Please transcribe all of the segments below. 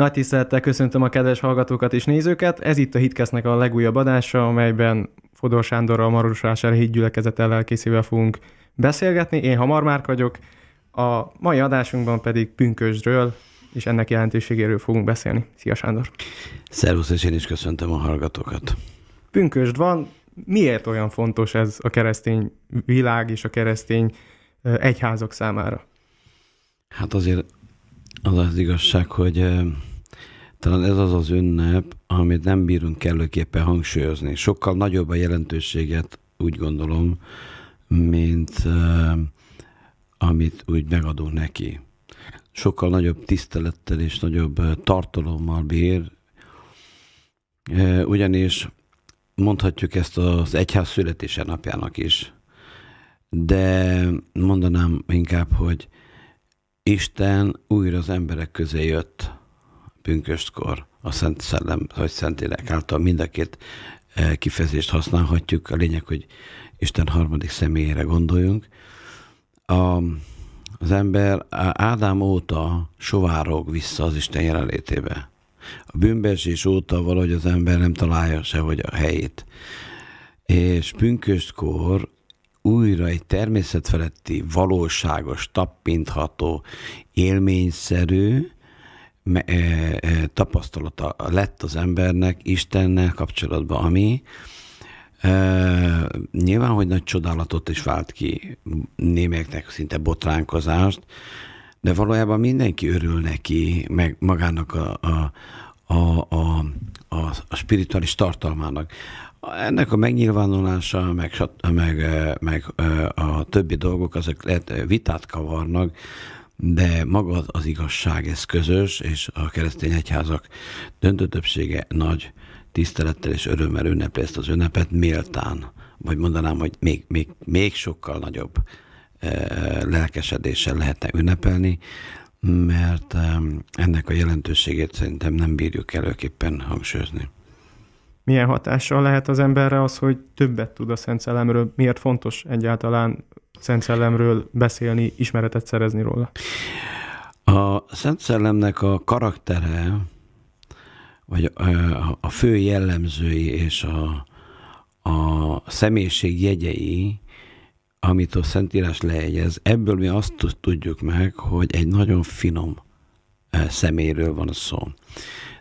Nagy tisztelettel köszöntöm a kedves hallgatókat és nézőket. Ez itt a Hitkesznek a legújabb adása, amelyben Fodor Sándorral, Maros Rására hídgyülekezet ellenkészével fogunk beszélgetni. Én Hamar Márk vagyok, a mai adásunkban pedig pünkösdről és ennek jelentőségéről fogunk beszélni. Szia Sándor! Szervusz, és én is köszöntöm a hallgatókat! Pünkösd van, miért olyan fontos ez a keresztény világ és a keresztény egyházak számára? Hát azért az az igazság, hogy talán ez az az ünnep, amit nem bírunk kellőképpen hangsúlyozni. Sokkal nagyobb a jelentőséget, úgy gondolom, mint uh, amit úgy megadunk neki. Sokkal nagyobb tisztelettel és nagyobb tartalommal bír, uh, ugyanis mondhatjuk ezt az egyház születése napjának is, de mondanám inkább, hogy Isten újra az emberek közé jött pünköstkor a Szent Szellem, vagy Élek által mind a két e, kifejezést használhatjuk. A lényeg, hogy Isten harmadik személyére gondoljunk. A, az ember Ádám óta sovárog vissza az Isten jelenlétébe. A bűnbeesés óta valahogy az ember nem találja se, hogy a helyét. És pünköstkor újra egy természetfeletti, valóságos, tappintható, élményszerű, E, e, tapasztalata lett az embernek Istennel kapcsolatban, ami e, nyilván, hogy nagy csodálatot is vált ki némelyeknek szinte botránkozást, de valójában mindenki örül neki, meg magának a, a, a, a, a, a spirituális tartalmának. Ennek a megnyilvánulása, meg, meg, meg a többi dolgok, azok lehet vitát kavarnak, de maga az igazság, ez közös, és a keresztény egyházak döntő többsége nagy tisztelettel és örömmel ünnepli ezt az ünnepet méltán, vagy mondanám, hogy még, még, még sokkal nagyobb eh, lelkesedéssel lehetne ünnepelni, mert eh, ennek a jelentőségét szerintem nem bírjuk előképpen hangsúlyozni. Milyen hatással lehet az emberre az, hogy többet tud a Szent Szellemről? Miért fontos egyáltalán Szent Szellemről beszélni, ismeretet szerezni róla? A Szent Szellemnek a karaktere, vagy a fő jellemzői és a, a személyiség jegyei, amit a Szentírás lejegyez, ebből mi azt tudjuk meg, hogy egy nagyon finom szeméről van szó.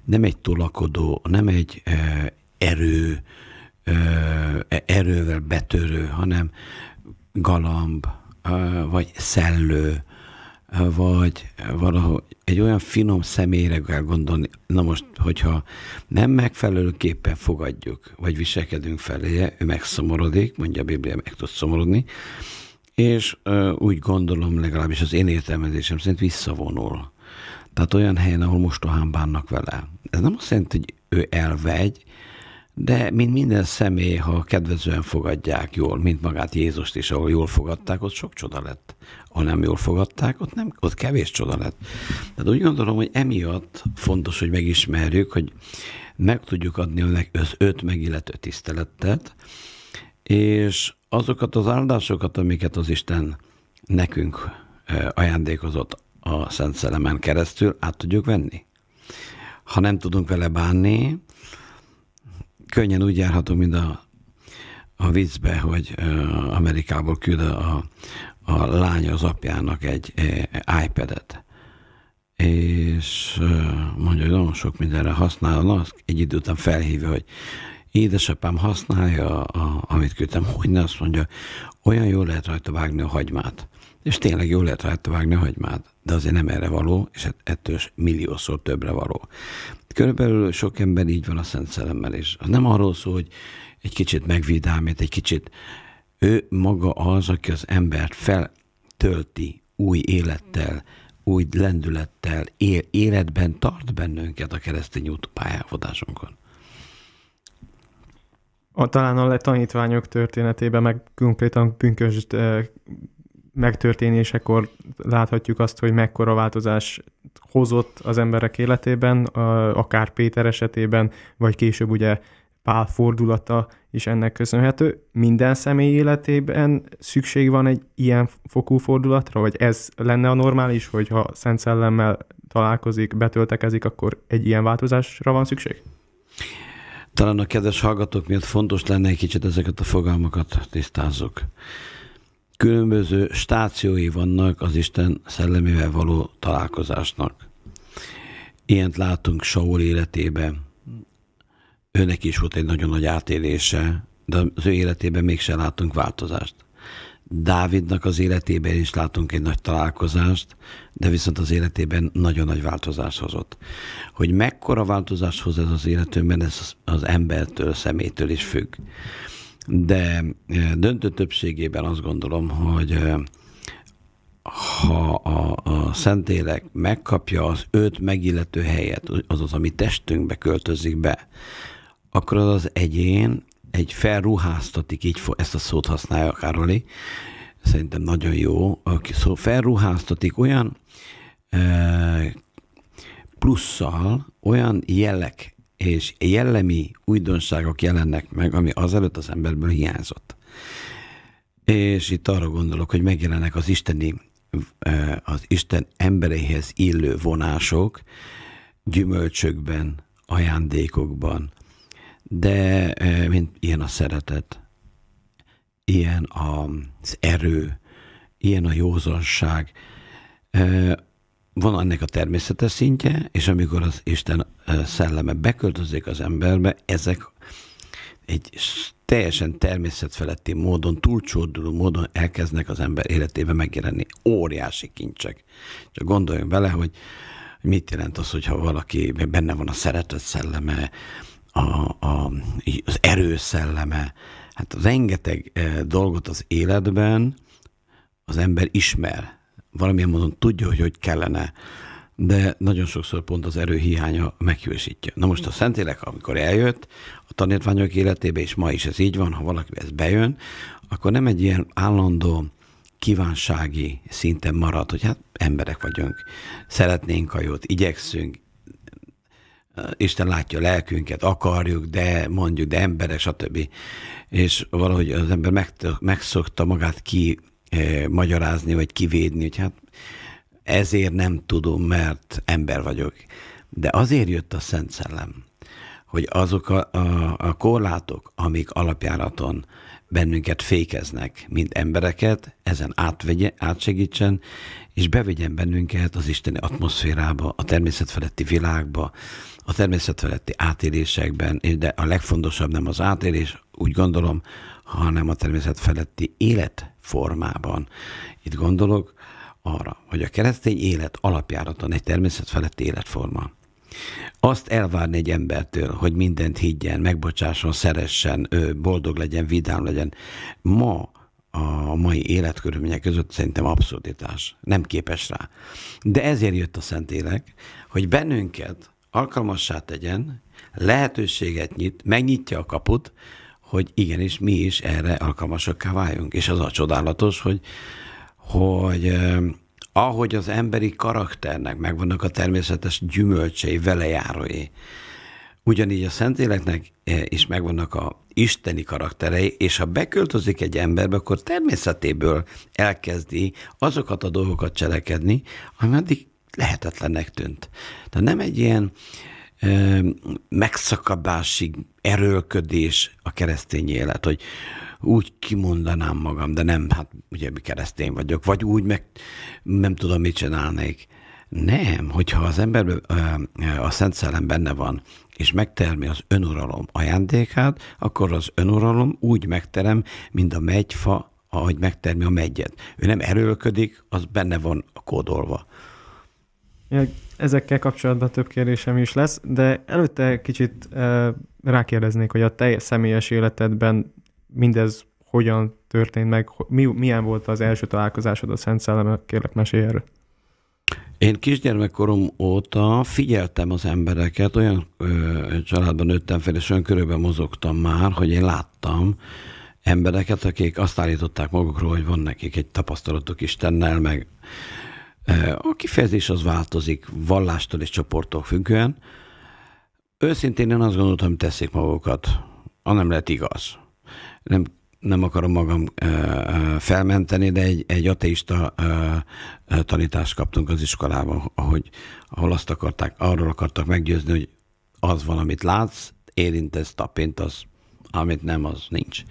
Nem egy tolakodó, nem egy erő, e-, erővel betörő, hanem galamb, vagy szellő, vagy valahogy egy olyan finom személyre kell gondolni. Na most, hogyha nem megfelelőképpen fogadjuk, vagy viselkedünk felé, ő megszomorodik, mondja a Biblia, meg tud szomorodni, és úgy gondolom, legalábbis az én értelmezésem szerint visszavonul. Tehát olyan helyen, ahol mostohán bánnak vele. Ez nem azt jelenti, hogy ő elvegy, de mint minden személy, ha kedvezően fogadják jól, mint magát Jézust is, ahol jól fogadták, ott sok csoda lett. Ha nem jól fogadták, ott, nem, ott kevés csoda lett. Tehát úgy gondolom, hogy emiatt fontos, hogy megismerjük, hogy meg tudjuk adni önnek az öt megillető tiszteletet, és azokat az áldásokat, amiket az Isten nekünk ajándékozott a Szent Szelemen keresztül, át tudjuk venni. Ha nem tudunk vele bánni, könnyen úgy járhatunk, mint a, a viccbe, hogy Amerikából küld a, a lány az apjának egy iPad-et és mondja, hogy nagyon sok mindenre használ, na, egy idő után felhívja, hogy édesapám használja, a, amit küldtem, hogy ne azt mondja, olyan jól lehet rajta vágni a hagymát. És tényleg jól lehet rajta vágni a hagymát, de azért nem erre való, és hát ettől milliószor többre való. Körülbelül sok ember így van a Szent Szellemmel, és az nem arról szól, hogy egy kicsit megvidámít, egy kicsit ő maga az, aki az embert feltölti új élettel, új lendülettel, él, életben tart bennünket a keresztény út pályafutásunkon. A, talán a letanítványok történetében, meg konkrétan Pünkös eh, megtörténésekor láthatjuk azt, hogy mekkora változás hozott az emberek életében, akár Péter esetében, vagy később ugye Pál fordulata is ennek köszönhető. Minden személy életében szükség van egy ilyen fokú fordulatra, vagy ez lenne a normális, hogyha Szent Szellemmel találkozik, betöltekezik, akkor egy ilyen változásra van szükség? Talán a kedves hallgatók miatt fontos lenne egy kicsit ezeket a fogalmakat tisztázzuk különböző stációi vannak az Isten szellemével való találkozásnak. Ilyent látunk Saul életében. Őnek is volt egy nagyon nagy átélése, de az ő életében mégsem látunk változást. Dávidnak az életében is látunk egy nagy találkozást, de viszont az életében nagyon nagy változás hozott. Hogy mekkora változás hoz ez az életünkben, ez az embertől, szemétől is függ de eh, döntő többségében azt gondolom, hogy eh, ha a, a Szentlélek megkapja az őt megillető helyet, azaz, ami testünkbe költözik be, akkor az az egyén egy felruháztatik, így ezt a szót használja Károli, szerintem nagyon jó, aki szó felruháztatik olyan e, plusszal, olyan jelek és jellemi újdonságok jelennek meg, ami azelőtt az emberből hiányzott. És itt arra gondolok, hogy megjelennek az isteni, az Isten emberéhez illő vonások gyümölcsökben, ajándékokban, de mint ilyen a szeretet, ilyen az erő, ilyen a józanság, van ennek a természetes szintje, és amikor az Isten szelleme beköltözik az emberbe, ezek egy teljesen természetfeletti módon, túlcsorduló módon elkezdnek az ember életébe megjelenni. Óriási kincsek. Csak gondoljunk bele, hogy mit jelent az, hogyha valaki benne van a szeretet szelleme, a, a, az erő szelleme, hát az rengeteg dolgot az életben az ember ismer, valamilyen módon tudja, hogy hogy kellene, de nagyon sokszor pont az erő hiánya meghűsítja. Na most a Szentélek, amikor eljött a tanítványok életébe, és ma is ez így van, ha valaki ez bejön, akkor nem egy ilyen állandó kívánsági szinten marad, hogy hát emberek vagyunk, szeretnénk a jót, igyekszünk, Isten látja a lelkünket, akarjuk, de mondjuk, de emberek, stb. És valahogy az ember megszokta magát ki magyarázni, vagy kivédni, hogy hát ezért nem tudom, mert ember vagyok. De azért jött a Szent Szellem, hogy azok a, a, a korlátok, amik alapjáraton bennünket fékeznek, mint embereket, ezen átvegye, átsegítsen, és bevegyen bennünket az isteni atmoszférába, a természetfeletti világba, a természetfeletti átélésekben, de a legfontosabb nem az átélés, úgy gondolom, hanem a természetfeletti élet formában. Itt gondolok arra, hogy a keresztény élet alapjáraton egy természetfeletti életforma. Azt elvárni egy embertől, hogy mindent higgyen, megbocsásson, szeressen, boldog legyen, vidám legyen, ma a mai életkörülmények között szerintem abszurditás. Nem képes rá. De ezért jött a szent Élek, hogy bennünket alkalmassá tegyen, lehetőséget nyit, megnyitja a kaput, hogy igenis mi is erre alkalmasokká váljunk. És az a csodálatos, hogy, hogy ahogy az emberi karakternek megvannak a természetes gyümölcsei, velejárói, ugyanígy a Szentléleknek e, is megvannak a isteni karakterei, és ha beköltözik egy emberbe, akkor természetéből elkezdi azokat a dolgokat cselekedni, ami addig lehetetlennek tűnt. Tehát nem egy ilyen megszakadásig erőlködés a keresztény élet, hogy úgy kimondanám magam, de nem, hát ugye keresztény vagyok, vagy úgy meg nem tudom, mit csinálnék. Nem, hogyha az ember a Szent Szellem benne van, és megtermi az önuralom ajándékát, akkor az önuralom úgy megterem, mint a megyfa, ahogy megtermi a megyet. Ő nem erőlködik, az benne van a kódolva ezekkel kapcsolatban több kérdésem is lesz, de előtte kicsit rákérdeznék, hogy a te személyes életedben mindez hogyan történt meg, mi, milyen volt az első találkozásod a Szent Szellemmel, kérlek mesélj erről. Én kisgyermekkorom óta figyeltem az embereket, olyan ö, családban nőttem fel, és olyan körülben mozogtam már, hogy én láttam embereket, akik azt állították magukról, hogy van nekik egy tapasztalatuk Istennel, meg Eh, a kifejezés az változik vallástól és csoporttól függően. Őszintén én azt gondoltam, hogy teszik magukat. ha nem lett igaz. Nem, nem akarom magam ö, eh, eh, felmenteni, de egy, egy ateista ö, tanítást kaptunk az iskolában, ahogy, ahol azt akarták, arról akartak meggyőzni, hogy az valamit látsz, érintesz, tapintasz, amit nem, az nincs.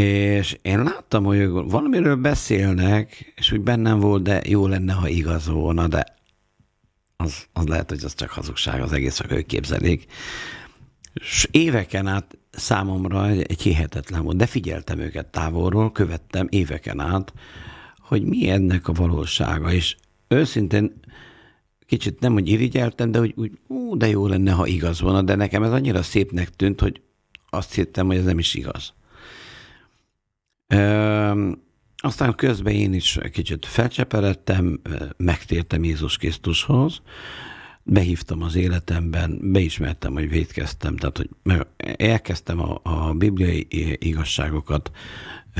És én láttam, hogy valamiről beszélnek, és úgy bennem volt, de jó lenne, ha igaz volna, de az, az lehet, hogy az csak hazugság, az egész csak ők képzelik. És éveken át számomra egy, egy hihetetlen volt, de figyeltem őket távolról, követtem éveken át, hogy mi ennek a valósága, és őszintén kicsit nem, hogy irigyeltem, de hogy úgy, ú, de jó lenne, ha igaz volna, de nekem ez annyira szépnek tűnt, hogy azt hittem, hogy ez nem is igaz. Aztán közben én is kicsit felcseperedtem, megtértem Jézus Krisztushoz, behívtam az életemben, beismertem, hogy védkeztem, tehát hogy elkezdtem a, a bibliai igazságokat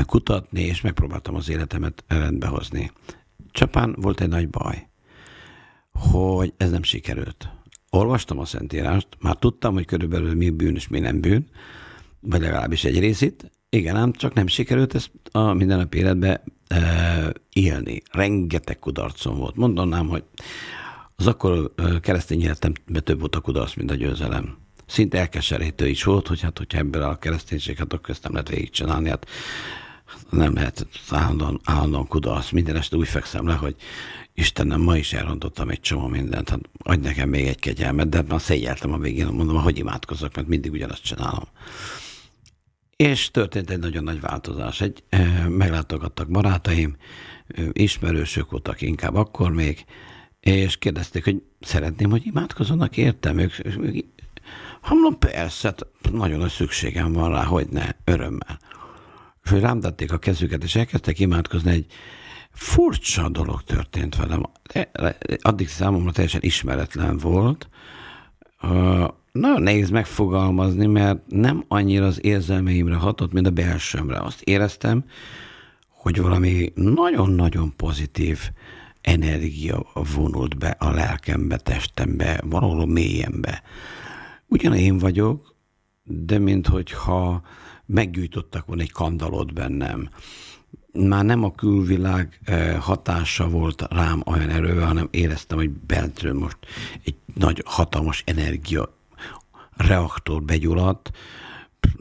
kutatni, és megpróbáltam az életemet rendbe hozni. Csapán volt egy nagy baj, hogy ez nem sikerült. Olvastam a Szentírást, már tudtam, hogy körülbelül mi bűn és mi nem bűn, vagy legalábbis egy részét, igen, ám csak nem sikerült ezt a mindennapi életbe e, élni. Rengeteg kudarcom volt. Mondanám, hogy az akkor e, keresztény életemben több volt a kudarc, mint a győzelem. Szinte elkeserítő is volt, hogy hát, hogyha ebből a kereszténység, hát akkor ezt nem lehet végigcsinálni. Hát nem lehet állandóan, állandóan kudarc. Minden este úgy fekszem le, hogy Istenem, ma is elrontottam egy csomó mindent, hát adj nekem még egy kegyelmet, de már szégyeltem a végén, mondom, hogy imádkozok, mert mindig ugyanazt csinálom. És történt egy nagyon nagy változás. Egy, meglátogattak barátaim, ismerősök voltak inkább akkor még, és kérdezték, hogy szeretném, hogy imádkozzanak, értem ők. ők Hamlom, persze, hát nagyon nagy szükségem van rá, hogy ne, örömmel. És hogy rám tették a kezüket, és elkezdtek imádkozni, egy furcsa dolog történt velem. Addig számomra teljesen ismeretlen volt, nagyon nehéz megfogalmazni, mert nem annyira az érzelmeimre hatott, mint a belsőmre. Azt éreztem, hogy valami nagyon-nagyon pozitív energia vonult be a lelkembe, testembe, valahol mélyembe. Ugyan én vagyok, de minthogyha meggyújtottak volna egy kandalot bennem. Már nem a külvilág eh, hatása volt rám olyan erővel, hanem éreztem, hogy bentről most egy nagy, hatalmas energia reaktor begyulladt,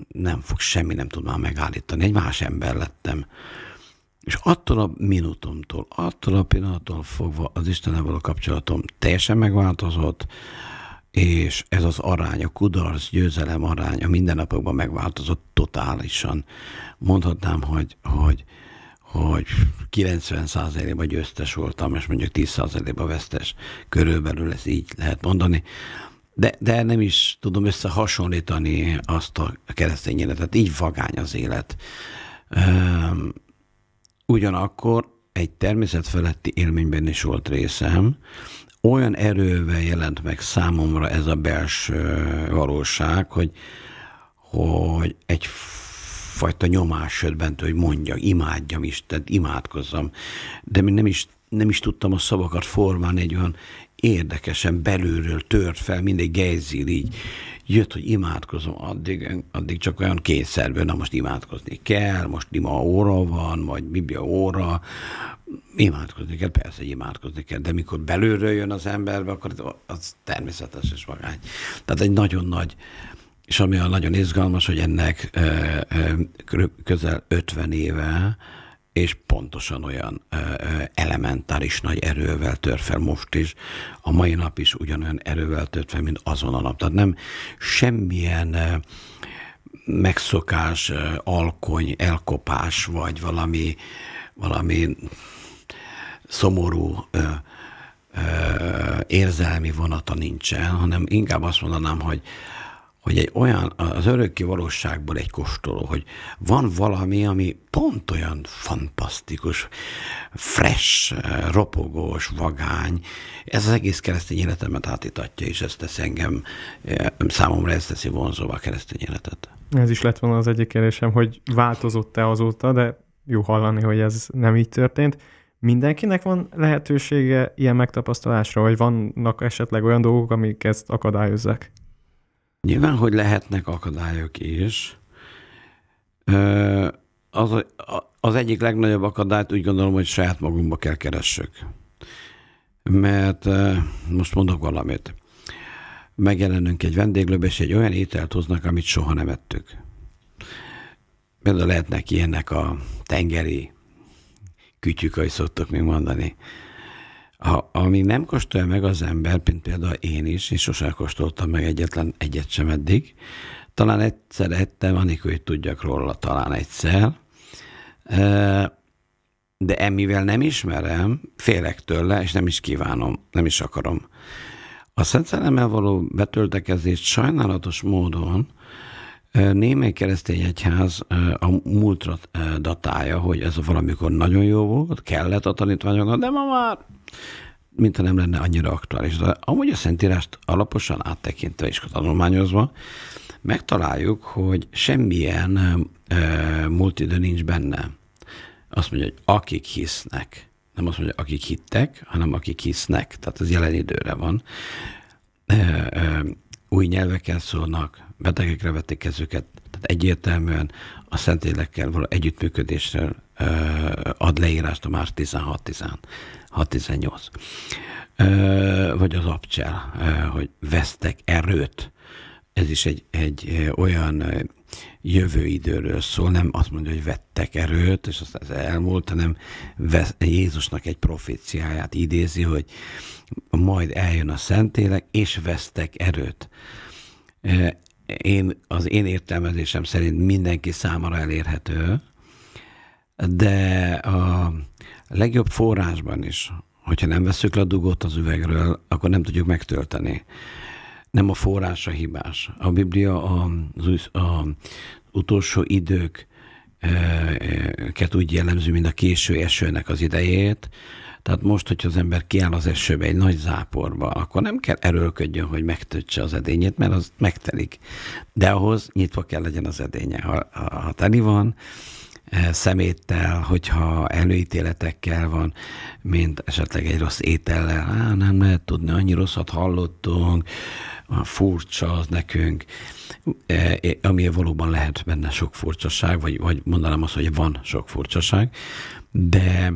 nem fog semmi, nem tud már megállítani. Egy más ember lettem. És attól a minutomtól, attól a pillanattól fogva az Istenem való kapcsolatom teljesen megváltozott, és ez az arány, a kudarc, győzelem aránya mindennapokban megváltozott totálisan. Mondhatnám, hogy, hogy, hogy 90%-ban győztes voltam, és mondjuk 10%-ban vesztes. Körülbelül ez így lehet mondani de, de nem is tudom összehasonlítani azt a keresztény életet. Így vagány az élet. Üm, ugyanakkor egy természetfeletti élményben is volt részem, olyan erővel jelent meg számomra ez a belső valóság, hogy, hogy egy fajta nyomás jött bent, hogy mondjam, imádjam Istent, imádkozzam, de még nem is, nem is tudtam a szavakat formálni egy olyan érdekesen belülről tört fel, mindegy, gejzír így jött, hogy imádkozom, addig, addig csak olyan kényszerből, na most imádkozni kell, most ima óra van, vagy biblia óra, imádkozni kell, persze, hogy imádkozni kell, de mikor belülről jön az emberbe, akkor az természetes és magány. Tehát egy nagyon nagy, és ami a nagyon izgalmas, hogy ennek közel 50 éve és pontosan olyan ö, ö, elementáris nagy erővel tör fel most is, a mai nap is ugyanolyan erővel tört fel, mint azon a nap. Tehát nem semmilyen ö, megszokás, ö, alkony, elkopás, vagy valami, valami szomorú ö, ö, érzelmi vonata nincsen, hanem inkább azt mondanám, hogy hogy egy olyan, az örökké valóságból egy kóstoló, hogy van valami, ami pont olyan fantasztikus, fresh, ropogós, vagány. Ez az egész keresztény életemet átítatja, és ez tesz engem, eh, számomra ez teszi vonzóvá a keresztény életet. Ez is lett volna az egyik kérdésem, hogy változott-e azóta, de jó hallani, hogy ez nem így történt. Mindenkinek van lehetősége ilyen megtapasztalásra, vagy vannak esetleg olyan dolgok, amik ezt akadályozzák? Nyilván, hogy lehetnek akadályok is. Az, az egyik legnagyobb akadályt úgy gondolom, hogy saját magunkba kell keressük. Mert most mondok valamit. Megjelenünk egy vendéglőbe, és egy olyan ételt hoznak, amit soha nem ettük. Például lehetnek ilyenek a tengeri kütyük, ahogy szoktuk még mondani ha, ami nem kóstolja meg az ember, mint például én is, és sosem kóstoltam meg egyetlen egyet sem eddig, talán egyszer ettem, anélkül, hogy tudjak róla, talán egyszer, de emivel nem ismerem, félek tőle, és nem is kívánom, nem is akarom. A Szent Szellemmel való betöltekezést sajnálatos módon Némely keresztény egyház a múltra datálja, hogy ez valamikor nagyon jó volt, kellett a tanítványoknak, de ma már mintha nem lenne annyira aktuális. De amúgy a Szentírást alaposan áttekintve és tanulmányozva, megtaláljuk, hogy semmilyen e, múlt idő nincs benne. Azt mondja, hogy akik hisznek. Nem azt mondja, akik hittek, hanem akik hisznek. Tehát az jelen időre van. E, e, új nyelveket szólnak, betegekre vették kezüket, tehát egyértelműen a Szentlélekkel való együttműködésről ad leírást a már 16-18. Vagy az abcsel, hogy vesztek erőt. Ez is egy, egy olyan jövő időről szól, nem azt mondja, hogy vettek erőt, és az elmúlt, hanem Jézusnak egy proféciáját idézi, hogy majd eljön a Szentlélek, és vesztek erőt én, az én értelmezésem szerint mindenki számára elérhető, de a legjobb forrásban is, hogyha nem veszük le a dugót az üvegről, akkor nem tudjuk megtölteni. Nem a forrás a hibás. A Biblia a, az, utolsó idők úgy jellemző, mint a késő esőnek az idejét, tehát most, hogyha az ember kiáll az esőbe egy nagy záporba, akkor nem kell erőlködjön, hogy megtöltse az edényét, mert az megtelik. De ahhoz nyitva kell legyen az edénye. Ha, ha, ha teli van, eh, szeméttel, hogyha előítéletekkel van, mint esetleg egy rossz étellel, Á, nem lehet tudni, annyi rosszat hallottunk, furcsa az nekünk, eh, eh, ami valóban lehet benne sok furcsaság, vagy, vagy mondanám azt, hogy van sok furcsaság, de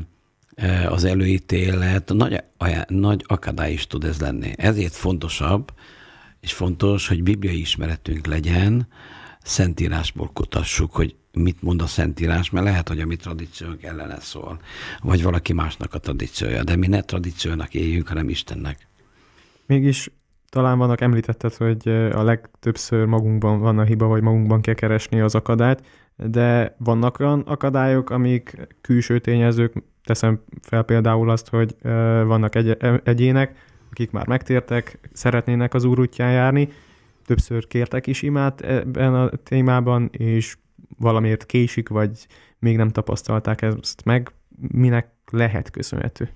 E, az előítélet, nagy, nagy akadály is tud ez lenni. Ezért fontosabb, és fontos, hogy bibliai ismeretünk legyen, szentírásból kutassuk, hogy mit mond a szentírás, mert lehet, hogy a mi tradíciónk ellene szól, vagy valaki másnak a tradíciója, de mi ne tradíciónak éljünk, hanem Istennek. Mégis talán vannak említetted, hogy e, a legtöbbször magunkban van a hiba, vagy magunkban kell keresni az akadályt, de vannak olyan akadályok, amik külső tényezők, teszem fel például azt, hogy vannak egy, e-, egyének, akik már megtértek, szeretnének az úr útján járni, többször kértek is imát ebben a témában, és valamiért késik, vagy még nem tapasztalták ezt meg, minek lehet köszönhető.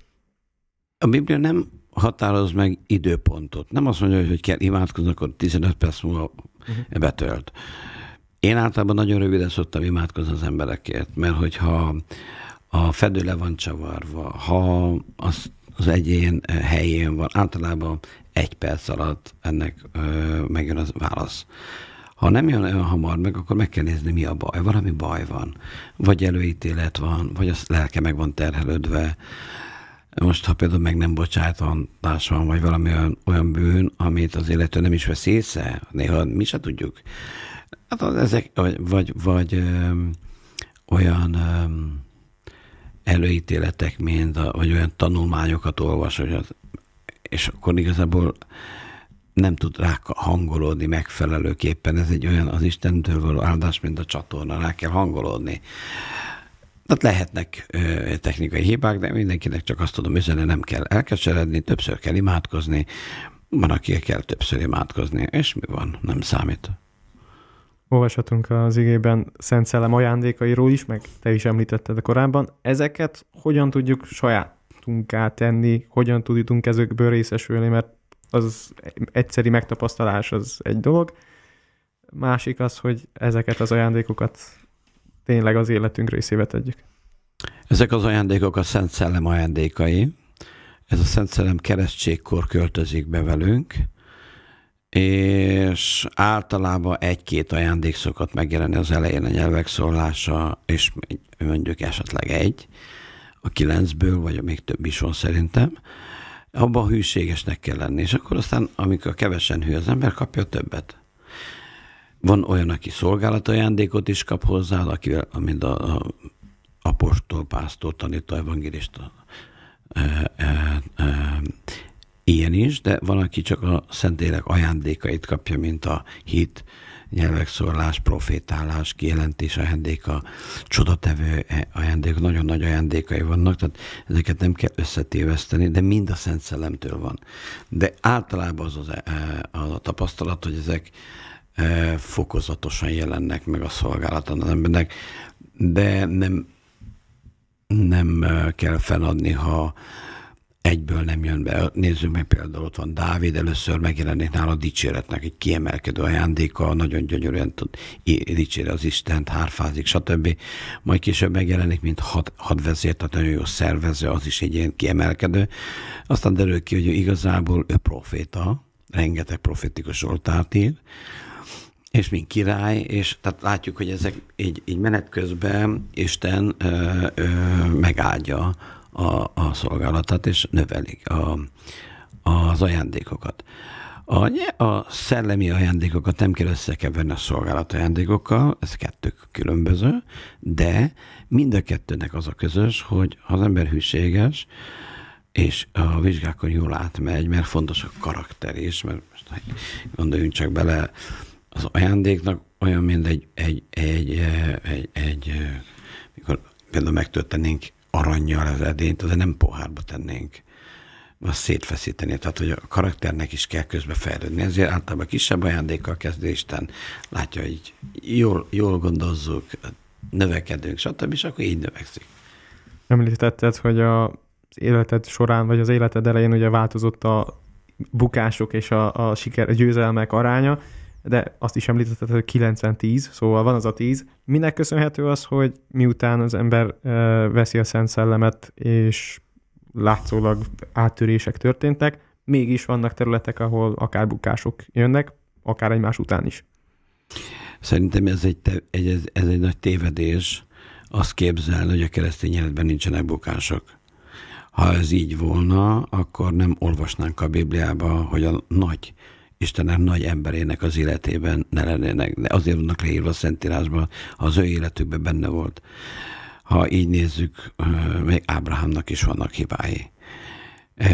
A Biblia nem határoz meg időpontot. Nem azt mondja, hogy kell imádkozni, akkor 15 perc múlva uh-huh. betölt. Én általában nagyon röviden szoktam imádkozni az emberekért, mert hogyha a fedő le van csavarva, ha az, az egyén eh, helyén van, általában egy perc alatt ennek ö, megjön az válasz. Ha nem jön olyan hamar meg, akkor meg kell nézni, mi a baj. Valami baj van. Vagy előítélet van, vagy a lelke meg van terhelődve. Most, ha például meg nem bocsátantás van, vagy valami olyan, olyan bűn, amit az élető nem is vesz észre, néha mi se tudjuk. Hát az ezek, vagy, vagy, vagy ö, olyan... Ö, előítéletek mind, vagy olyan tanulmányokat olvas, hogy az, és akkor igazából nem tud rá hangolódni megfelelőképpen. Ez egy olyan az Istentől való áldás, mint a csatorna, rá kell hangolódni. Tehát lehetnek ö, technikai hibák, de mindenkinek csak azt tudom üzenni, nem kell elkeseredni, többször kell imádkozni, van, akire kell többször imádkozni, és mi van, nem számít olvashatunk az igében Szent Szellem ajándékairól is, meg te is említetted korábban. Ezeket hogyan tudjuk sajátunká tenni, hogyan tudjuk ezekből részesülni, mert az egyszeri megtapasztalás az egy dolog, másik az, hogy ezeket az ajándékokat tényleg az életünk részébe tegyük. Ezek az ajándékok a Szent Szellem ajándékai. Ez a Szent Szellem keresztségkor költözik be velünk, és általában egy-két ajándék szokott megjelenni az elején a nyelvek szólása, és mondjuk esetleg egy, a kilencből, vagy a még több is van szerintem, abban hűségesnek kell lenni, és akkor aztán, amikor kevesen hű az ember, kapja többet. Van olyan, aki szolgálatajándékot is kap hozzá, aki, amint a, a apostol, pásztor, tanító, evangélista e, e, e, ilyen is, de van, aki csak a Szentlélek ajándékait kapja, mint a hit, nyelvekszorlás, profétálás, kijelentés ajándéka, csodatevő eh, ajándék, nagyon nagy ajándékai vannak, tehát ezeket nem kell összetéveszteni, de mind a Szent Szellemtől van. De általában az, az, eh, az a tapasztalat, hogy ezek eh, fokozatosan jelennek meg a szolgálaton az embernek, de nem, nem kell feladni, ha egyből nem jön be. Nézzük meg például ott van Dávid, először megjelenik nála a dicséretnek egy kiemelkedő ajándéka, nagyon gyönyörűen tud dicsére az Istent, hárfázik, stb. Majd később megjelenik, mint had, hadvezér, tehát nagyon jó szervező, az is egy ilyen kiemelkedő. Aztán derül ki, hogy ő igazából ő proféta, rengeteg profétikus oltárt ír, és mint király, és tehát látjuk, hogy ezek így, így menet közben Isten ö, ö, megáldja a, a szolgálatát, és növelik a, az ajándékokat. A, a szellemi ajándékokat nem kell összekeverni a szolgálat ajándékokkal, ez kettő különböző, de mind a kettőnek az a közös, hogy ha az ember hűséges, és a vizsgákon jól átmegy, mert fontos a karakter is, mert most gondoljunk csak bele, az ajándéknak olyan, mint egy, egy, egy, egy, egy, egy mikor például megtörténik aranyjal az edényt, azért nem pohárba tennénk azt szétfeszíteni. Tehát, hogy a karakternek is kell közbe fejlődni. Ezért általában kisebb ajándékkal kezdő Isten látja, hogy jól, jól gondozzuk, növekedünk, stb. És akkor így növekszik. Említetted, hogy az életed során, vagy az életed elején ugye változott a bukások és a, a siker, a győzelmek aránya, de azt is említetted, hogy 90-10, szóval van az a 10. Minek köszönhető az, hogy miután az ember veszi a Szent Szellemet, és látszólag áttörések történtek, mégis vannak területek, ahol akár bukások jönnek, akár egymás után is. Szerintem ez egy, te, egy, ez, ez egy nagy tévedés, azt képzelni, hogy a keresztény életben nincsenek bukások. Ha ez így volna, akkor nem olvasnánk a Bibliába, hogy a nagy Istenem nagy emberének az életében ne lennének, azért vannak leírva a Szentírásban, az ő életükben benne volt. Ha így nézzük, még Ábrahámnak is vannak hibái.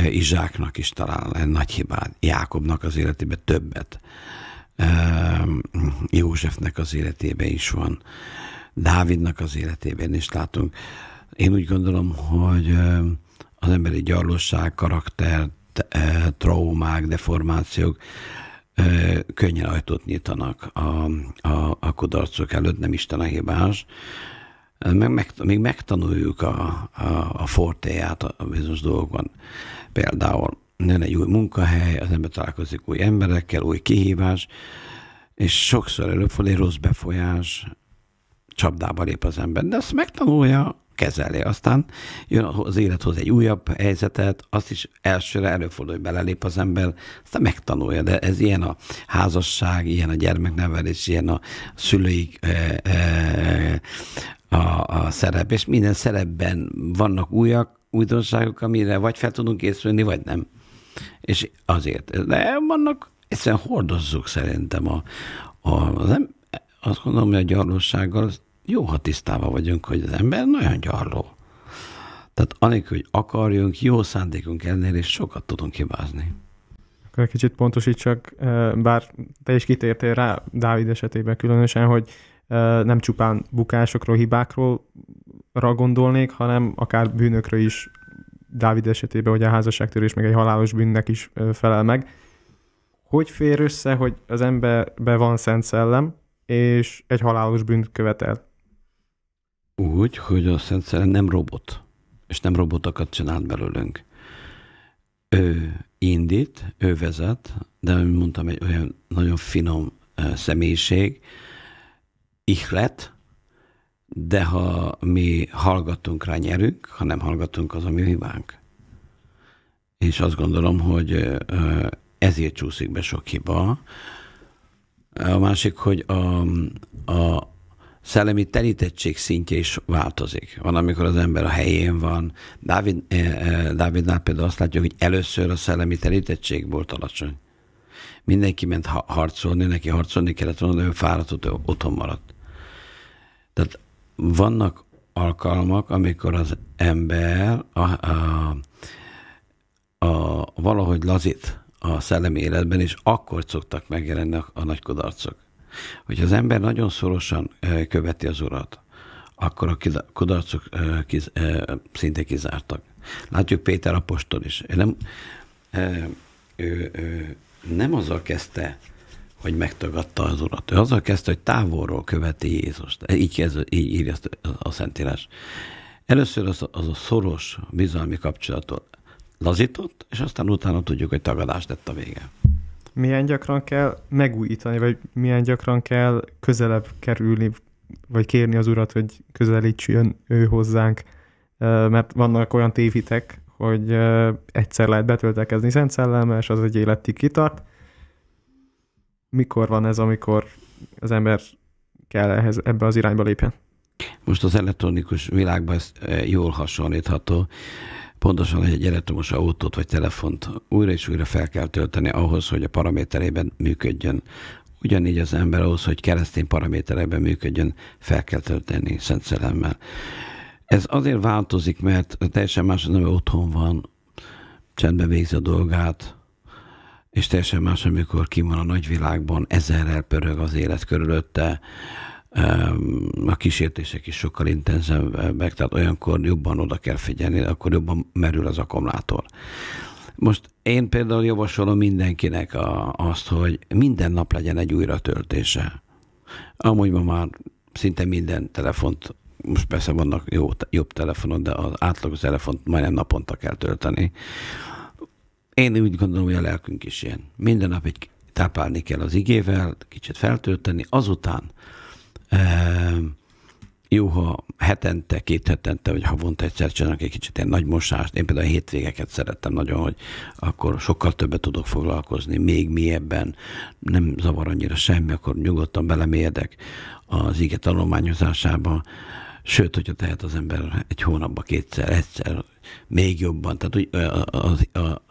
Izsáknak is talán nagy hibát, Jákobnak az életében többet, Józsefnek az életében is van, Dávidnak az életében is látunk. Én úgy gondolom, hogy az emberi gyarlóság, karakter, Eh, traumák, deformációk eh, könnyen ajtót nyitanak a, a, a kudarcok előtt, nem Isten a hibás. Meg, meg, még megtanuljuk a, a, a fortéját a bizonyos dolgokban. Például nem egy új munkahely, az ember találkozik új emberekkel, új kihívás, és sokszor előfordul egy rossz befolyás, csapdába lép az ember, de azt megtanulja, kezeli. Aztán jön az élethoz egy újabb helyzetet, azt is elsőre előfordul, hogy belelép az ember, aztán megtanulja, de ez ilyen a házasság, ilyen a gyermeknevelés, ilyen a szülői e, e, a, a szerep, és minden szerepben vannak újak, újdonságok, amire vagy fel tudunk készülni, vagy nem. És azért, de vannak, egyszerűen hordozzuk szerintem a, a, az nem, azt gondolom, hogy a gyarlósággal jó, ha tisztában vagyunk, hogy az ember nagyon gyarló. Tehát anélkül, hogy akarjunk, jó szándékunk ennél, és sokat tudunk hibázni. Akkor egy kicsit pontosítsak, eh, bár te is kitértél rá Dávid esetében különösen, hogy eh, nem csupán bukásokról, hibákról gondolnék, hanem akár bűnökről is Dávid esetében, hogy a házasságtörés meg egy halálos bűnnek is eh, felel meg. Hogy fér össze, hogy az emberbe van szent szellem, és egy halálos bűnt követel? úgy, hogy a Szent Szeren nem robot, és nem robotokat csinált belőlünk. Ő indít, ő vezet, de ahogy mondtam, egy olyan nagyon finom személyiség, ihlet, de ha mi hallgatunk rá, nyerünk, ha nem hallgatunk, az a mi hibánk. És azt gondolom, hogy ezért csúszik be sok hiba. A másik, hogy a, a, szellemi telítettség szintje is változik. Van, amikor az ember a helyén van. Dávid, eh, eh Dávidnál például azt látjuk, hogy először a szellemi telítettség volt alacsony. Mindenki ment harcolni, neki harcolni kellett volna, de ő fáradt, ő otthon maradt. Tehát vannak alkalmak, amikor az ember a, a, a, valahogy lazít a szellemi életben, és akkor szoktak megjelenni a, a nagy kudarcok. Hogy az ember nagyon szorosan követi az urat, akkor a kudarcok kiz, szinte kizártak. Látjuk Péter apostol is. Ő nem, ő, ő nem azzal kezdte, hogy megtagadta az urat. Ő azzal kezdte, hogy távolról követi Jézust. Így, kezd, így írja a Szentírás. Először az, az a szoros bizalmi kapcsolatot lazított, és aztán utána tudjuk, hogy tagadást lett a vége milyen gyakran kell megújítani, vagy milyen gyakran kell közelebb kerülni, vagy kérni az urat, hogy közelítsön ő hozzánk, mert vannak olyan tévitek, hogy egyszer lehet betöltekezni Szent Szellemmel, és az egy életig kitart. Mikor van ez, amikor az ember kell ehhez, ebbe az irányba lépjen? Most az elektronikus világban ez jól hasonlítható Pontosan, hogy egy elektromos autót vagy telefont újra és újra fel kell tölteni ahhoz, hogy a paraméterében működjön. Ugyanígy az ember ahhoz, hogy keresztény paraméterekben működjön, fel kell tölteni Szent Szelemmel. Ez azért változik, mert teljesen más az, otthon van, csendben végzi a dolgát, és teljesen más, amikor kim a nagyvilágban, ezerrel pörög az élet körülötte, a kísértések is sokkal intenzívebbek, tehát olyankor jobban oda kell figyelni, akkor jobban merül az akkumulátor. Most én például javasolom mindenkinek a, azt, hogy minden nap legyen egy újratöltése. Amúgy ma már szinte minden telefont, most persze vannak jó, jobb telefonok, de az átlagos telefont majdnem naponta kell tölteni. Én úgy gondolom, hogy a lelkünk is ilyen. Minden nap egy táplálni kell az igével, kicsit feltölteni, azután Ehm, jó, ha hetente, két hetente, vagy ha vont egyszer csinálnak egy kicsit ilyen nagy mosást. Én például a hétvégeket szerettem nagyon, hogy akkor sokkal többet tudok foglalkozni, még mélyebben, nem zavar annyira semmi, akkor nyugodtan belemérdek az ige tanulmányozásába. Sőt, hogyha tehet az ember egy hónapba kétszer, egyszer, még jobban. Tehát úgy, a, a,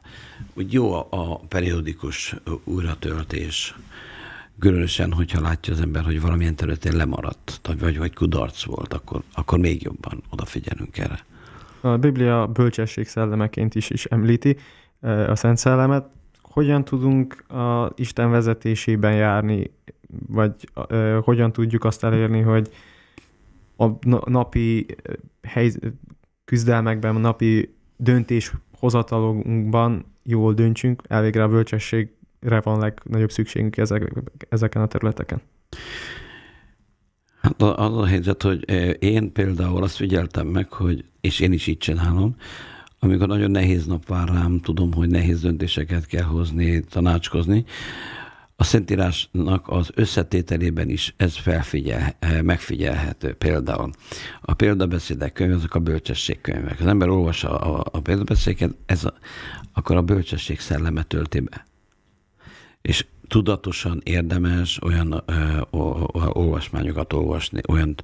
úgy jó a, a periódikus újratöltés, különösen, hogyha látja az ember, hogy valamilyen területén lemaradt, vagy, vagy kudarc volt, akkor, akkor még jobban odafigyelünk erre. A Biblia bölcsesség szellemeként is, is említi eh, a Szent Szellemet. Hogyan tudunk a Isten vezetésében járni, vagy eh, hogyan tudjuk azt elérni, hogy a napi eh, helyz- küzdelmekben, a napi döntéshozatalunkban jól döntsünk, elvégre a bölcsesség van legnagyobb szükségünk ezek, ezeken a területeken? Hát az a helyzet, hogy én például azt figyeltem meg, hogy, és én is így csinálom, amikor nagyon nehéz nap vár rám, tudom, hogy nehéz döntéseket kell hozni, tanácskozni, a Szentírásnak az összetételében is ez felfigyel, megfigyelhető például. A példabeszédek könyve, azok a bölcsességkönyvek. Az ember olvassa a, a példabeszédeket, ez a, akkor a bölcsesség szelleme tölti be és tudatosan érdemes olyan ö, olvasmányokat olvasni, olyan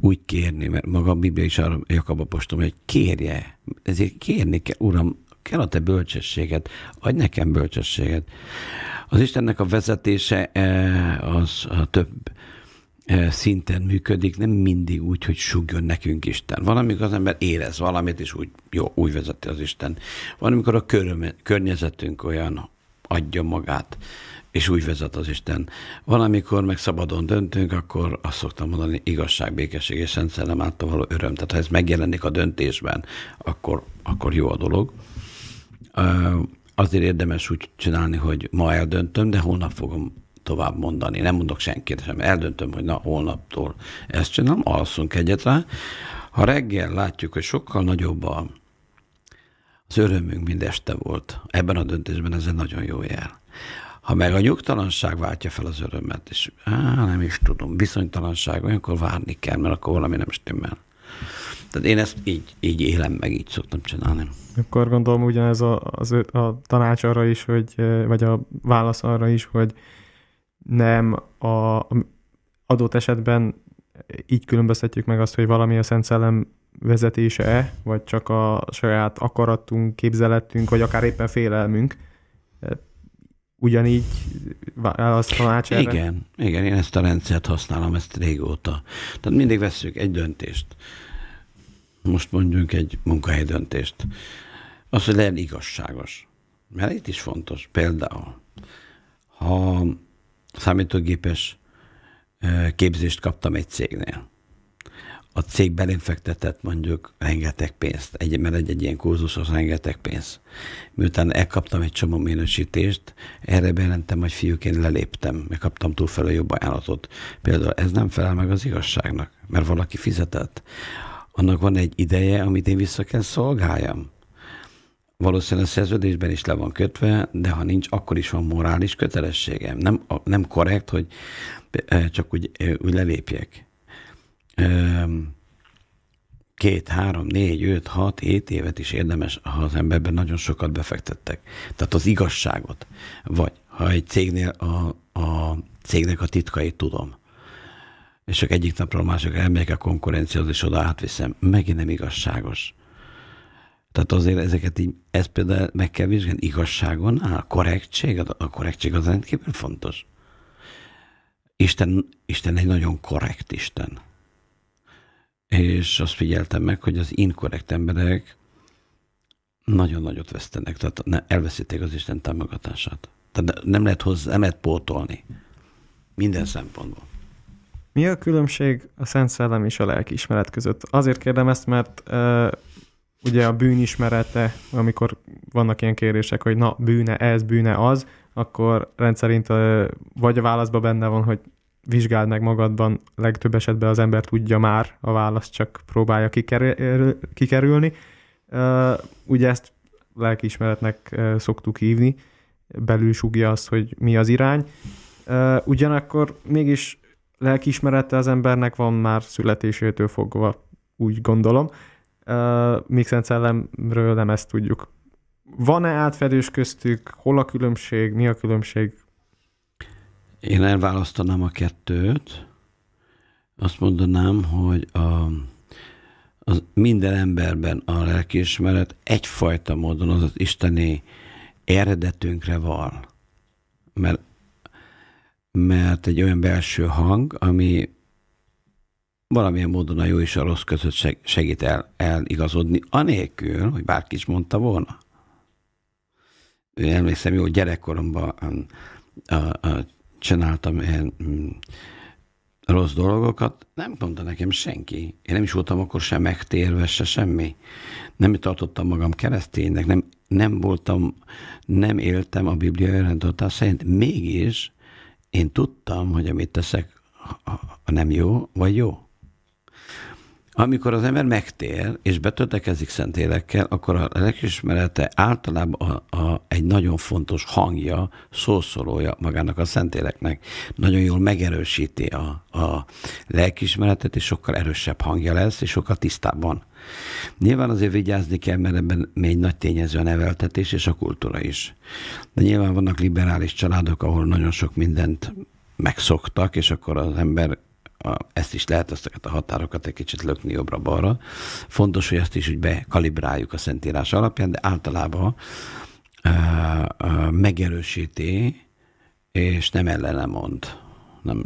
úgy kérni, mert maga a Biblia is arra Jakab apostol, hogy kérje, ezért kérni kell, Uram, kell a te bölcsességet, adj nekem bölcsességet. Az Istennek a vezetése e, az a több e, szinten működik, nem mindig úgy, hogy sugjon nekünk Isten. Van, amikor az ember érez valamit, és úgy, jó, úgy vezeti az Isten. Van, amikor a köröm, környezetünk olyan adja magát, és úgy vezet az Isten. Valamikor meg szabadon döntünk, akkor azt szoktam mondani, igazság, békesség és szent szellem által való öröm. Tehát ha ez megjelenik a döntésben, akkor, akkor jó a dolog. Azért érdemes úgy csinálni, hogy ma eldöntöm, de holnap fogom tovább mondani. Nem mondok senkit sem. Eldöntöm, hogy na, holnaptól ezt csinálom, alszunk egyet rá. Ha reggel látjuk, hogy sokkal nagyobb a az örömünk mind este volt. Ebben a döntésben ez egy nagyon jó jel. Ha meg a nyugtalanság váltja fel az örömet, és á, nem is tudom, viszonytalanság, olyankor várni kell, mert akkor valami nem stimmel. Tehát én ezt így, így élem meg, így szoktam csinálni. Akkor gondolom ugyanez a, az, a tanács arra is, hogy, vagy a válasz arra is, hogy nem a adott esetben így különböztetjük meg azt, hogy valami a Szent Szellem vezetése-e, vagy csak a saját akaratunk, képzeletünk, vagy akár éppen félelmünk e, ugyanígy választ tanács erre? Igen, igen, én ezt a rendszert használom, ezt régóta. Tehát mindig veszük egy döntést. Most mondjunk egy munkahely döntést. Az, hogy legyen igazságos. Mert itt is fontos. Például, ha számítógépes e, képzést kaptam egy cégnél, a cég belénfektetett mondjuk rengeteg pénzt, egy, mert egy-egy ilyen kurzus az rengeteg pénz. Miután elkaptam egy csomó minősítést, erre bejelentem, hogy fiúk, én leléptem, meg kaptam túlfelé jobb ajánlatot. Például ez nem felel meg az igazságnak, mert valaki fizetett. Annak van egy ideje, amit én vissza kell szolgáljam. Valószínűleg a szerződésben is le van kötve, de ha nincs, akkor is van morális kötelességem. Nem, nem korrekt, hogy eh, csak úgy, eh, úgy lelépjek két, három, négy, öt, hat, hét évet is érdemes, ha az emberben nagyon sokat befektettek. Tehát az igazságot. Vagy ha egy cégnél a, a cégnek a titkait tudom, és csak egyik napról másokra elmegyek a konkurenciához, és oda átviszem. Megint nem igazságos. Tehát azért ezeket így, ez például meg kell vizsgálni, igazságon áll, korrektség, a korrektség az rendkívül fontos. Isten, Isten egy nagyon korrekt Isten és azt figyeltem meg, hogy az inkorrekt emberek nagyon nagyot vesztenek, tehát elveszíték az Isten támogatását. Tehát nem lehet hozzá, nem lehet pótolni. Minden szempontból. Mi a különbség a Szent Szellem és a ismeret között? Azért kérdem ezt, mert e, ugye a bűn ismerete, amikor vannak ilyen kérések, hogy na, bűne ez, bűne az, akkor rendszerint e, vagy a válaszban benne van, hogy vizsgáld meg magadban, legtöbb esetben az ember tudja már a választ, csak próbálja kikerülni. Ugye ezt lelkiismeretnek szoktuk hívni, belül sugja azt, hogy mi az irány. Ugyanakkor mégis lelkiismerete az embernek van már születésétől fogva, úgy gondolom. Szent szellemről nem ezt tudjuk. Van-e átfedés köztük? Hol a különbség? Mi a különbség? Én elválasztanám a kettőt. Azt mondanám, hogy a, az minden emberben a lelkiismeret egyfajta módon az az isteni eredetünkre val. Mert, mert egy olyan belső hang, ami valamilyen módon a jó és a rossz között segít el, eligazodni, anélkül, hogy bárki is mondta volna. Én emlékszem, jó, gyerekkoromban a, a csináltam ilyen mm, rossz dolgokat, nem mondta nekem senki. Én nem is voltam akkor sem megtérve, se semmi. Nem tartottam magam kereszténynek, nem, nem voltam, nem éltem a Biblia jelentartás szerint. Mégis én tudtam, hogy amit teszek, ha nem jó, vagy jó. Amikor az ember megtér és betöltekezik élekkel, akkor a lelkismerete általában a, a, egy nagyon fontos hangja, szószólója magának a éleknek. Nagyon jól megerősíti a, a lelkismeretet, és sokkal erősebb hangja lesz, és sokkal tisztában. Nyilván azért vigyázni kell, mert ebben még nagy tényező a neveltetés és a kultúra is. De nyilván vannak liberális családok, ahol nagyon sok mindent megszoktak, és akkor az ember a, ezt is lehet, ezeket a határokat egy kicsit lökni jobbra-balra. Fontos, hogy ezt is úgy bekalibráljuk a szentírás alapján, de általában uh, uh, megerősíti, és nem ellene mond. Nem,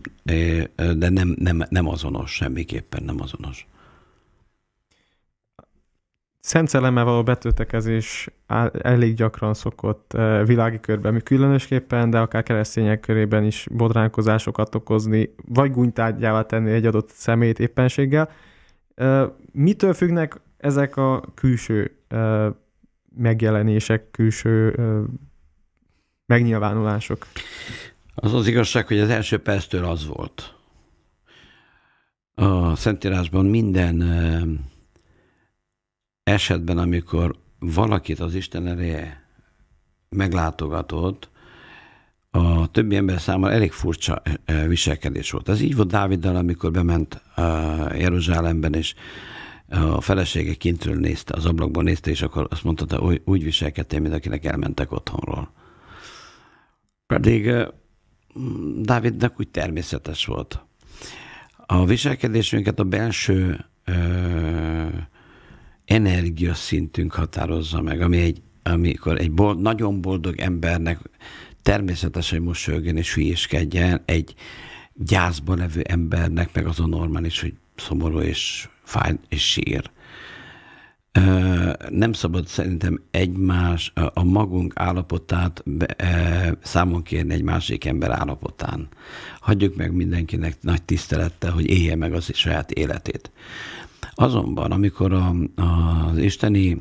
de nem, nem, nem azonos, semmiképpen nem azonos. Szent szellemmel való betöltekezés elég gyakran szokott e, világi körben, különösképpen, de akár keresztények körében is bodránkozásokat okozni, vagy gúnytárgyává tenni egy adott szemét éppenséggel. E, mitől függnek ezek a külső e, megjelenések, külső megnyilvánulások? Az az igazság, hogy az első perctől az volt. A Szentírásban minden esetben, amikor valakit az Isten ereje meglátogatott, a többi ember számára elég furcsa eh, eh, viselkedés volt. Ez így volt Dáviddal, amikor bement eh, Jeruzsálemben, és a felesége kintről nézte, az ablakban nézte, és akkor azt mondta, hogy úgy viselkedtél, mint akinek elmentek otthonról. Pedig Dávidnak úgy természetes volt. A viselkedésünket a belső energiaszintünk határozza meg, ami egy, amikor egy bold, nagyon boldog embernek természetesen, hogy mosolygjon és hülyéskedjen, egy gyászba levő embernek meg az a normális, hogy szomorú és fáj és sír. Nem szabad szerintem egymás, a magunk állapotát számon kérni egy másik ember állapotán. Hagyjuk meg mindenkinek nagy tisztelettel, hogy élje meg az saját életét. Azonban, amikor a, az isteni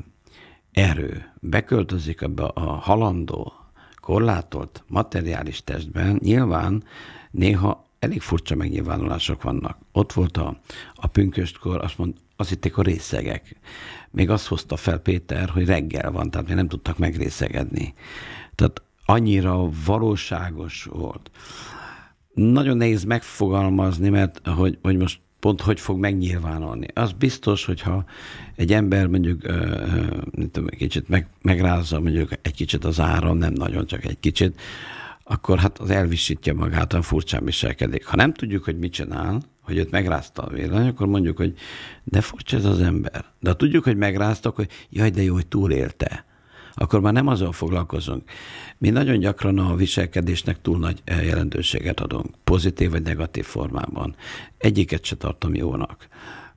erő beköltözik ebbe a halandó, korlátolt materiális testben, nyilván néha elég furcsa megnyilvánulások vannak. Ott volt a, a pünköstkor, azt, mond, azt hitték a részegek. Még azt hozta fel Péter, hogy reggel van, tehát még nem tudtak megrészegedni. Tehát annyira valóságos volt. Nagyon nehéz megfogalmazni, mert hogy, hogy most pont hogy fog megnyilvánulni. Az biztos, hogyha egy ember mondjuk nem tudom, egy kicsit meg, megrázza mondjuk egy kicsit az áram, nem nagyon, csak egy kicsit, akkor hát az elvisítja magát, a furcsán viselkedik. Ha nem tudjuk, hogy mit csinál, hogy őt megrázta a villany, akkor mondjuk, hogy de furcsa ez az ember. De ha tudjuk, hogy megrázta, akkor jaj, de jó, hogy túlélte akkor már nem azon foglalkozunk. Mi nagyon gyakran a viselkedésnek túl nagy eh, jelentőséget adunk, pozitív vagy negatív formában. Egyiket se tartom jónak.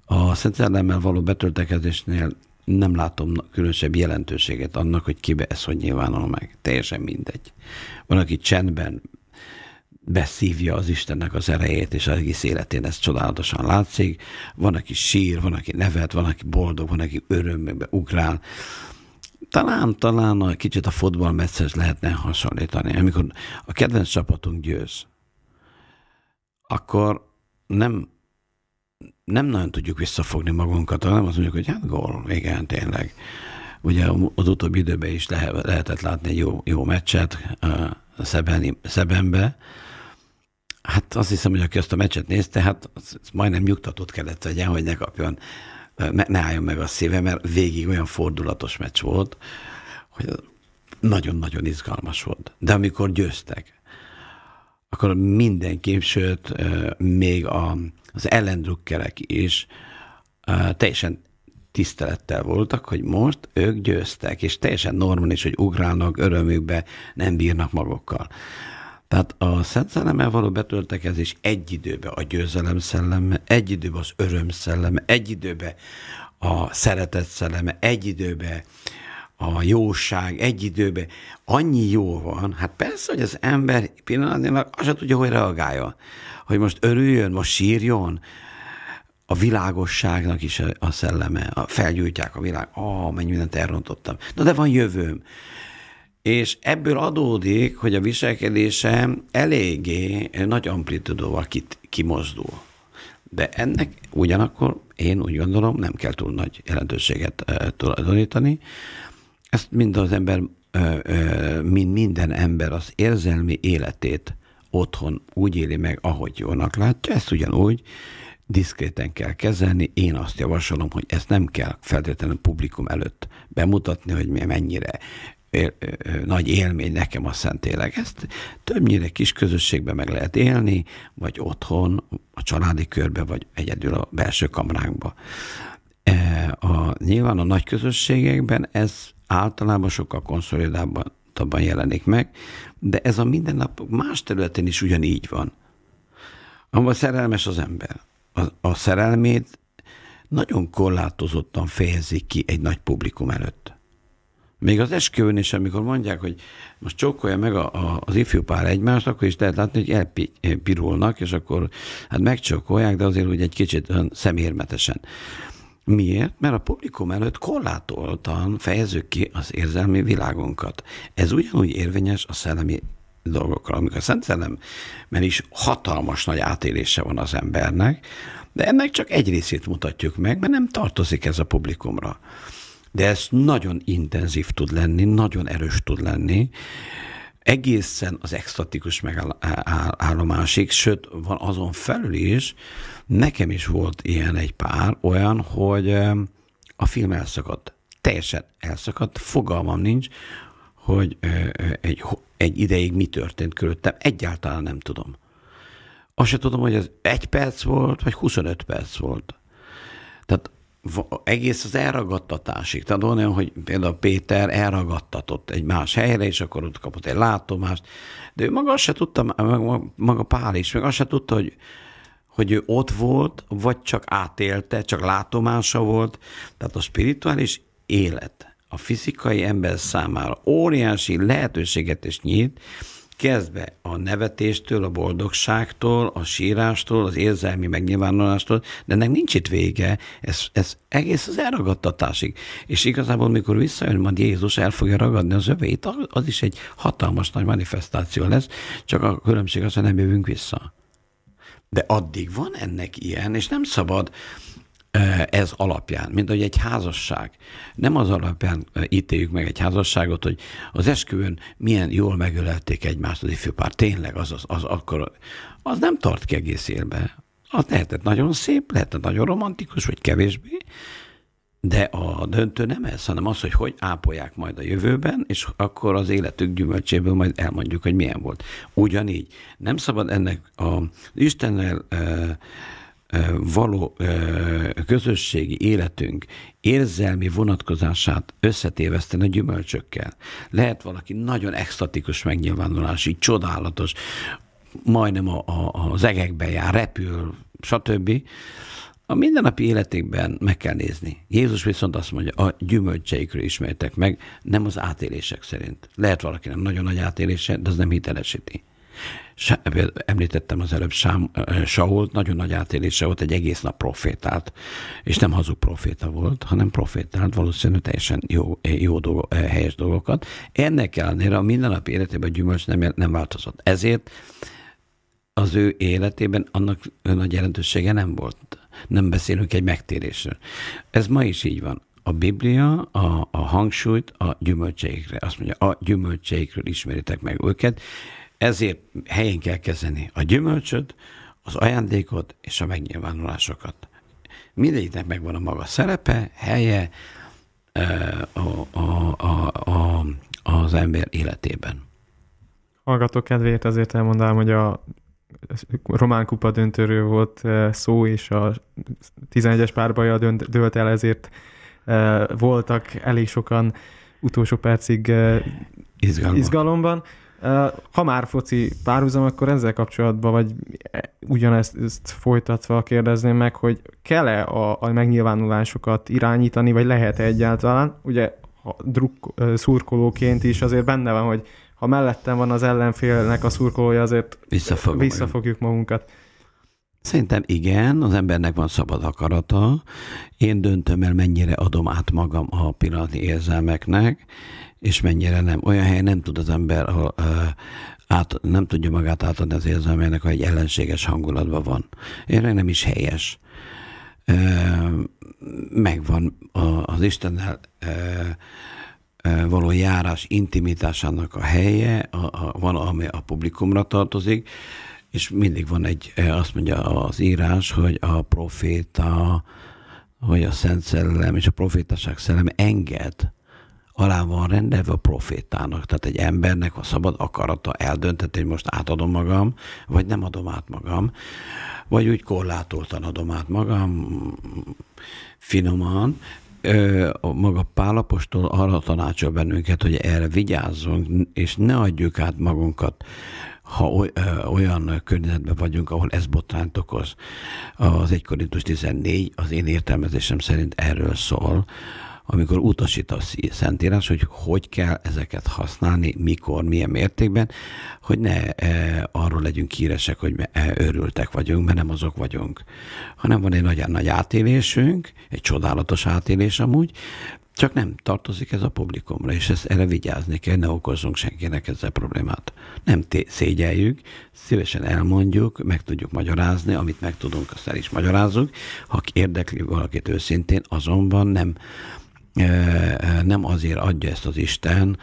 A Szent Szellemmel való betöltekezésnél nem látom különösebb jelentőséget annak, hogy kibe ez hogy nyilvánul meg. Teljesen mindegy. Van, aki csendben beszívja az Istennek az erejét, és az egész életén ez csodálatosan látszik. Van, aki sír, van, aki nevet, van, aki boldog, van, aki örömmel ugrál talán, talán a kicsit a fotballmecchez lehetne hasonlítani. Amikor a kedvenc csapatunk győz, akkor nem, nem nagyon tudjuk visszafogni magunkat, hanem azt mondjuk, hogy hát gól, igen, tényleg. Ugye az utóbbi időben is lehet, lehetett látni egy jó, jó meccset a uh, Szeben, Szebenbe. Hát azt hiszem, hogy aki azt a meccset nézte, hát majdnem nyugtatott kellett vegyen, hogy ne kapjon ne, ne álljon meg a szíve, mert végig olyan fordulatos meccs volt, hogy nagyon-nagyon izgalmas volt. De amikor győztek, akkor mindenki, sőt, még a, az ellendrukkerek is teljesen tisztelettel voltak, hogy most ők győztek, és teljesen normális, hogy ugrálnak örömükbe, nem bírnak magukkal. Tehát a Szent Szellemmel való betöltekezés egy időbe a győzelem szelleme, egy időbe az öröm szelleme, egy időbe a szeretet szelleme, egy időbe a jóság, egy időbe. Annyi jó van, hát persze, hogy az ember pillanatnyilag azt se tudja, hogy reagálja. Hogy most örüljön, most sírjon, a világosságnak is a szelleme, a, felgyújtják a világ, ah, mennyi mindent elrontottam. Na de van jövőm, és ebből adódik, hogy a viselkedésem eléggé nagy amplitudóval kit, kimozdul. De ennek ugyanakkor én úgy gondolom nem kell túl nagy jelentőséget uh, tulajdonítani. Ezt mind az ember, mind minden ember az érzelmi életét otthon úgy éli meg, ahogy jónak látja, ezt ugyanúgy diszkréten kell kezelni. Én azt javasolom, hogy ezt nem kell feltétlenül publikum előtt bemutatni, hogy mennyire él, nagy élmény nekem Szent Élek. Ezt többnyire kis közösségben meg lehet élni, vagy otthon, a családi körbe, vagy egyedül a belső kamránkba. A, nyilván a nagy közösségekben ez általában sokkal konszolidáltabban jelenik meg, de ez a mindennap más területen is ugyanígy van. Amiben szerelmes az ember. A, a szerelmét nagyon korlátozottan fejezi ki egy nagy publikum előtt. Még az esküvőn is, amikor mondják, hogy most csókolja meg a, a, az ifjú pár egymást, akkor is lehet látni, hogy elpirulnak, eh, és akkor hát megcsókolják, de azért úgy egy kicsit szemérmetesen. Miért? Mert a publikum előtt korlátoltan fejezzük ki az érzelmi világunkat. Ez ugyanúgy érvényes a szellemi dolgokra, amikor a Szent szellem, mert is hatalmas nagy átélése van az embernek, de ennek csak egy részét mutatjuk meg, mert nem tartozik ez a publikumra de ez nagyon intenzív tud lenni, nagyon erős tud lenni, egészen az extatikus megállomásig, sőt, van azon felül is, nekem is volt ilyen egy pár olyan, hogy a film elszakadt. Teljesen elszakadt, fogalmam nincs, hogy egy, egy ideig mi történt körülöttem, egyáltalán nem tudom. Azt se tudom, hogy ez egy perc volt, vagy 25 perc volt. Tehát egész az elragadtatásig. Tehát olyan, hogy például Péter elragadtatott egy más helyre, és akkor ott kapott egy látomást, de ő maga azt se tudta, maga Pál is, meg azt se tudta, hogy, hogy ő ott volt, vagy csak átélte, csak látomása volt. Tehát a spirituális élet a fizikai ember számára óriási lehetőséget is nyit, kezdve a nevetéstől, a boldogságtól, a sírástól, az érzelmi megnyilvánulástól, de ennek nincs itt vége, ez, ez egész az elragadtatásig. És igazából, mikor visszajön, majd Jézus el fogja ragadni az övét, az is egy hatalmas nagy manifestáció lesz, csak a különbség az, hogy nem jövünk vissza. De addig van ennek ilyen, és nem szabad, ez alapján, mint hogy egy házasság. Nem az alapján ítéljük meg egy házasságot, hogy az esküvőn milyen jól megölelték egymást az ifjúpár. Tényleg az, az, az akkor, az nem tart ki egész élbe. Az lehetett nagyon szép, lehetett nagyon romantikus, vagy kevésbé, de a döntő nem ez, hanem az, hogy hogy ápolják majd a jövőben, és akkor az életük gyümölcséből majd elmondjuk, hogy milyen volt. Ugyanígy nem szabad ennek az Istennel uh, való közösségi életünk érzelmi vonatkozását összetéveszteni a gyümölcsökkel. Lehet valaki nagyon extatikus megnyilvánulás, így csodálatos, majdnem a, a, az egekben jár, repül, stb. A mindennapi életékben meg kell nézni. Jézus viszont azt mondja, a gyümölcseikről ismertek meg, nem az átélések szerint. Lehet valakinek nagyon nagy átélése, de az nem hitelesíti említettem az előbb Sám, Saul, nagyon nagy átélése volt, egy egész nap profétált, és nem hazug proféta volt, hanem profétált valószínűleg teljesen jó, jó dolgo, helyes dolgokat. Ennek ellenére a mindennapi életében a gyümölcs nem, nem változott. Ezért az ő életében annak nagy jelentősége nem volt. Nem beszélünk egy megtérésről. Ez ma is így van a Biblia a, a hangsúlyt a gyümölcseikre. Azt mondja, a gyümölcseikről ismeritek meg őket. Ezért helyén kell kezdeni a gyümölcsöt, az ajándékot és a megnyilvánulásokat. Mindegyiknek megvan a maga szerepe, helye a, a, a, a, az ember életében. Hallgató kedvéért azért elmondám, hogy a román kupa döntőről volt szó, és a 11-es párbaja dönt, dölt el, ezért voltak elég sokan utolsó percig izgalomban. izgalomban. Ha már foci párhuzam, akkor ezzel kapcsolatban, vagy e, ugyanezt ezt folytatva kérdezném meg, hogy kell-e a, a megnyilvánulásokat irányítani, vagy lehet-e egyáltalán? Ugye a druk, szurkolóként is azért benne van, hogy ha mellettem van az ellenfélnek a szurkolója, azért visszafogjuk magunkat. Szerintem igen, az embernek van szabad akarata. Én döntöm el, mennyire adom át magam a pillanatnyi érzelmeknek, és mennyire nem. Olyan helyen nem tud az ember, ahol, át, nem tudja magát átadni az érzelmének, ha egy ellenséges hangulatban van. Én nem is helyes. megvan az Istennel való járás intimitásának a helye, a, a, van, ami a publikumra tartozik, és mindig van egy, eh, azt mondja az írás, hogy a proféta, vagy a szent szellem és a profétaság szellem enged, alá van rendelve a profétának, tehát egy embernek a szabad akarata eldönthet, hogy most átadom magam, vagy nem adom át magam, vagy úgy korlátoltan adom át magam, finoman, Ö, maga Pálapostól arra tanácsol bennünket, hogy erre vigyázzunk, és ne adjuk át magunkat ha olyan környezetben vagyunk, ahol ez botrányt okoz. Az 1 Korintus 14 az én értelmezésem szerint erről szól, amikor utasít a Szentírás, hogy hogy kell ezeket használni, mikor, milyen mértékben, hogy ne e, arról legyünk híresek, hogy e, örültek vagyunk, mert nem azok vagyunk, hanem van egy nagy, nagy átélésünk, egy csodálatos átélés amúgy, csak nem tartozik ez a publikumra, és ezt erre vigyázni kell, ne okozzunk senkinek ezzel problémát. Nem t- szégyeljük, szívesen elmondjuk, meg tudjuk magyarázni, amit meg tudunk, azt el is magyarázzuk, ha érdekli valakit őszintén, azonban nem, nem azért adja ezt az Isten,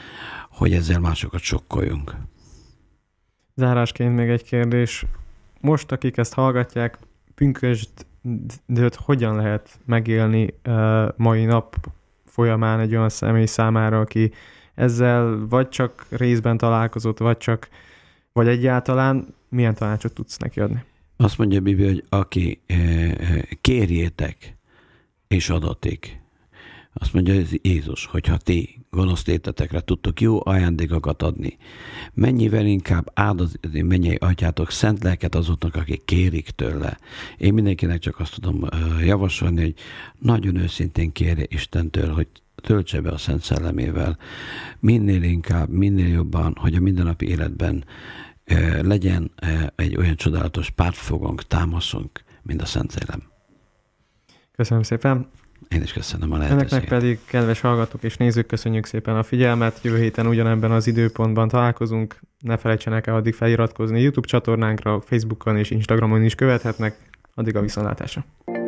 hogy ezzel másokat sokkoljunk. Zárásként még egy kérdés. Most, akik ezt hallgatják, de hogyan lehet megélni mai nap folyamán egy olyan személy számára, aki ezzel vagy csak részben találkozott, vagy csak, vagy egyáltalán milyen tanácsot tudsz neki adni? Azt mondja Bibi, hogy aki eh, eh, kérjétek és adatik. Azt mondja hogy Jézus, hogyha ti gonosz létetekre tudtok jó ajándékokat adni, mennyivel inkább áldozni mennyei atyátok szent lelket azoknak, akik kérik tőle. Én mindenkinek csak azt tudom javasolni, hogy nagyon őszintén kérje Istentől, hogy töltse be a Szent Szellemével, minél inkább, minél jobban, hogy a mindennapi életben legyen egy olyan csodálatos pártfogónk, támaszunk, mint a Szent Szellem. Köszönöm szépen. Én is köszönöm a lehetőséget. Önöknek pedig, kedves hallgatók és nézők, köszönjük szépen a figyelmet. Jövő héten ugyanebben az időpontban találkozunk. Ne felejtsenek el addig feliratkozni YouTube csatornánkra, Facebookon és Instagramon is követhetnek. Addig a viszontlátásra.